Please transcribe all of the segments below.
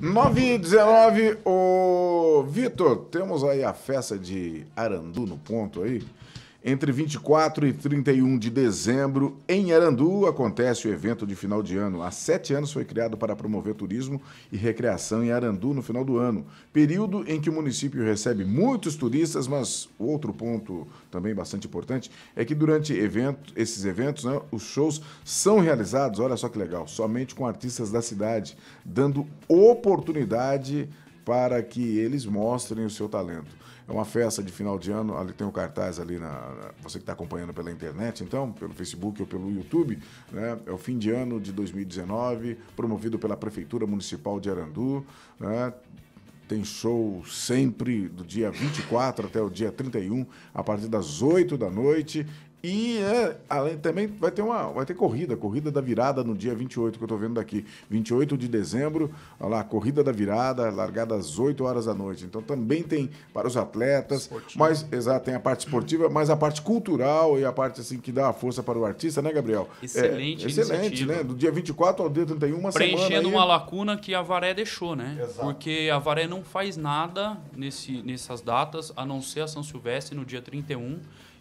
9 e 19, ô Vitor, temos aí a festa de Arandu no ponto aí. Entre 24 e 31 de dezembro, em Arandu, acontece o evento de final de ano. Há sete anos foi criado para promover turismo e recreação em Arandu no final do ano, período em que o município recebe muitos turistas, mas outro ponto também bastante importante é que durante evento, esses eventos, né, os shows são realizados, olha só que legal, somente com artistas da cidade, dando oportunidade para que eles mostrem o seu talento. É uma festa de final de ano, ali tem o um cartaz ali na, na você que está acompanhando pela internet, então pelo Facebook ou pelo YouTube, né? É o fim de ano de 2019, promovido pela prefeitura municipal de Arandu, né? Tem show sempre do dia 24 até o dia 31, a partir das 8 da noite. E é, além, também vai ter uma vai ter corrida, corrida da virada no dia 28, que eu estou vendo daqui. 28 de dezembro, olha lá, corrida da virada, largada às 8 horas da noite. Então também tem para os atletas, mas exato, tem a parte esportiva, mas a parte cultural e a parte assim que dá a força para o artista, né, Gabriel? Excelente, é, Excelente, né? iniciativa. né? Do dia 24 ao dia 31, uma Preenchendo semana. Preenchendo uma lacuna que a Varé deixou, né? Exato. Porque a Varé não faz nada nesse, nessas datas, a não ser a São Silvestre no dia 31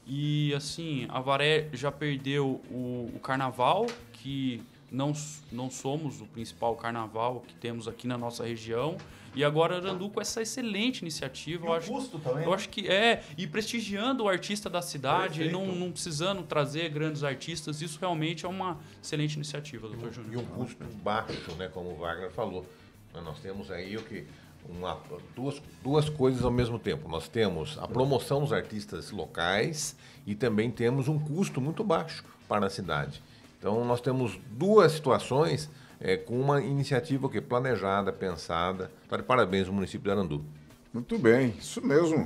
e assim, Avaré já perdeu o, o carnaval, que não, não somos o principal carnaval que temos aqui na nossa região. E agora Arandu com essa excelente iniciativa. E eu acho, custo também. Eu né? acho que é. E prestigiando o artista da cidade, não, não, precisando trazer grandes artistas, isso realmente é uma excelente iniciativa, doutor Júnior. E um custo baixo, né, como o Wagner falou. Nós temos aí o que uma, duas, duas coisas ao mesmo tempo. Nós temos a promoção dos artistas locais e também temos um custo muito baixo para a cidade. Então nós temos duas situações é, com uma iniciativa que é planejada, pensada. Está então, de parabéns o município de Arandu. Muito bem, isso mesmo.